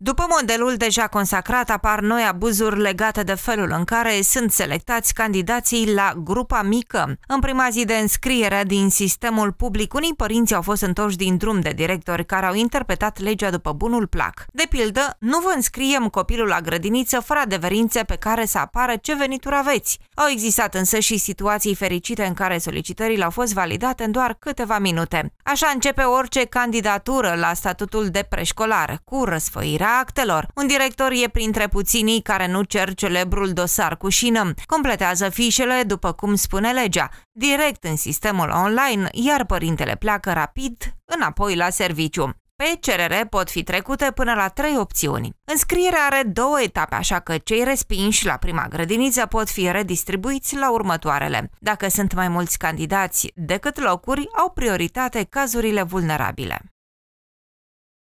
După modelul deja consacrat, apar noi abuzuri legate de felul în care sunt selectați candidații la grupa mică. În prima zi de înscriere din sistemul public, unii părinți au fost întoși din drum de directori care au interpretat legea după bunul plac. De pildă, nu vă înscriem copilul la grădiniță fără adeverințe pe care să apară ce venituri aveți. Au existat însă și situații fericite în care solicitările au fost validate în doar câteva minute. Așa începe orice candidatură la statutul de preșcolar, cu răsfăirea publicarea actelor. Un director e printre puținii care nu cer celebrul dosar cu șină. Completează fișele după cum spune legea, direct în sistemul online, iar părintele pleacă rapid înapoi la serviciu. Pe cerere pot fi trecute până la trei opțiuni. Înscrierea are două etape, așa că cei respinși la prima grădiniță pot fi redistribuiți la următoarele. Dacă sunt mai mulți candidați decât locuri, au prioritate cazurile vulnerabile.